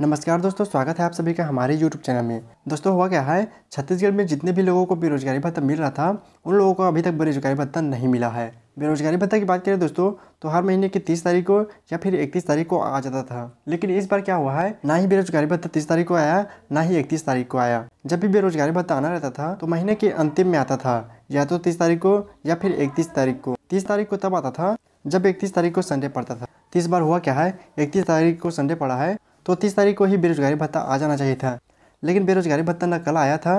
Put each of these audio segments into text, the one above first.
नमस्कार दोस्तों स्वागत है आप सभी का हमारे YouTube चैनल में दोस्तों हुआ क्या है छत्तीसगढ़ में जितने भी लोगों को बेरोजगारी भत्ता मिल रहा था उन लोगों को अभी तक बेरोजगारी भत्ता नहीं मिला है बेरोजगारी भत्ता की बात करें दोस्तों तो हर महीने की तीस तारीख को या फिर इकतीस तारीख को आ जाता था लेकिन इस बार क्या हुआ है ना ही बेरोजगारी भत्ता तीस तारीख को आया ना ही इकतीस तारीख को आया जब भी बेरोजगारी भत्ता आना रहता था तो महीने के अंतिम में आता था या तो तीस तारीख को या फिर इकतीस तारीख को तीस तारीख को तब आता था जब इकतीस तारीख को संडे पड़ता था तीस बार हुआ क्या है इकतीस तारीख को संडे पड़ा है तो तीस तारीख को ही बेरोजगारी भत्ता आ जाना चाहिए था लेकिन बेरोजगारी भत्ता न कल आया था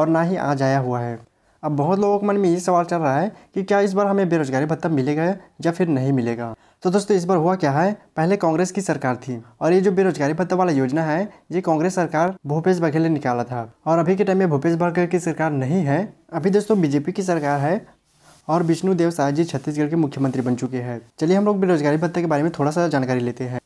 और ना ही आज आया हुआ है अब बहुत लोगों के मन में ये सवाल चल रहा है कि क्या इस बार हमें बेरोजगारी भत्ता मिलेगा या फिर नहीं मिलेगा तो दोस्तों इस बार हुआ क्या है पहले कांग्रेस की सरकार थी और ये जो बेरोजगारी भत्ता वाला योजना है ये कांग्रेस सरकार भूपेश बघेल ने निकाला था और अभी के टाइम में भूपेश बघेल की सरकार नहीं है अभी दोस्तों बीजेपी की सरकार है और विष्णु देव साय जी छत्तीसगढ़ के मुख्यमंत्री बन चुके हैं चलिए हम लोग बेरोजगारी भत्ता के बारे में थोड़ा सा जानकारी लेते हैं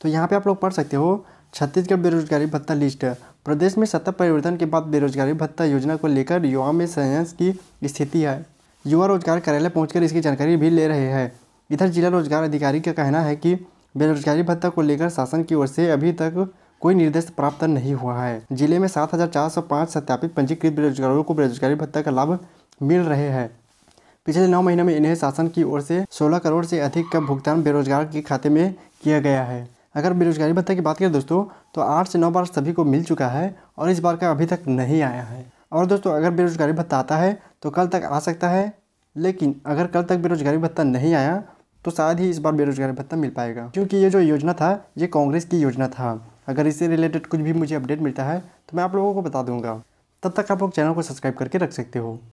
तो यहाँ पे आप लोग पढ़ सकते हो छत्तीसगढ़ बेरोजगारी भत्ता लिस्ट प्रदेश में सत्ता परिवर्तन के बाद बेरोजगारी भत्ता योजना को लेकर युवा में संयंस की स्थिति है युवा रोजगार कार्यालय पहुंचकर इसकी जानकारी भी ले रहे हैं इधर जिला रोजगार अधिकारी का कहना है कि बेरोजगारी भत्ता को लेकर शासन की ओर से अभी तक कोई निर्देश प्राप्त नहीं हुआ है जिले में सात हज़ार चार सौ पाँच सत्यापित पंजीकृत बेरोजगारों को बेरोजगारी भत्ता का लाभ मिल रहे हैं पिछले नौ महीने में इन्हें शासन की ओर से सोलह करोड़ से अधिक का भुगतान बेरोजगार के खाते में किया गया है अगर बेरोजगारी भत्ता की बात करें दोस्तों तो आठ से नौ बार सभी को मिल चुका है और इस बार का अभी तक नहीं आया है और दोस्तों अगर बेरोजगारी भत्ता आता है तो कल तक आ सकता है लेकिन अगर कल तक बेरोजगारी भत्ता नहीं आया तो शायद ही इस बार बेरोजगारी भत्ता मिल पाएगा क्योंकि ये जो योजना था ये कांग्रेस की योजना था अगर इससे रिलेटेड कुछ भी मुझे अपडेट मिलता है तो मैं आप लोगों को बता दूंगा तब तक आप लोग चैनल को सब्सक्राइब करके रख सकते हो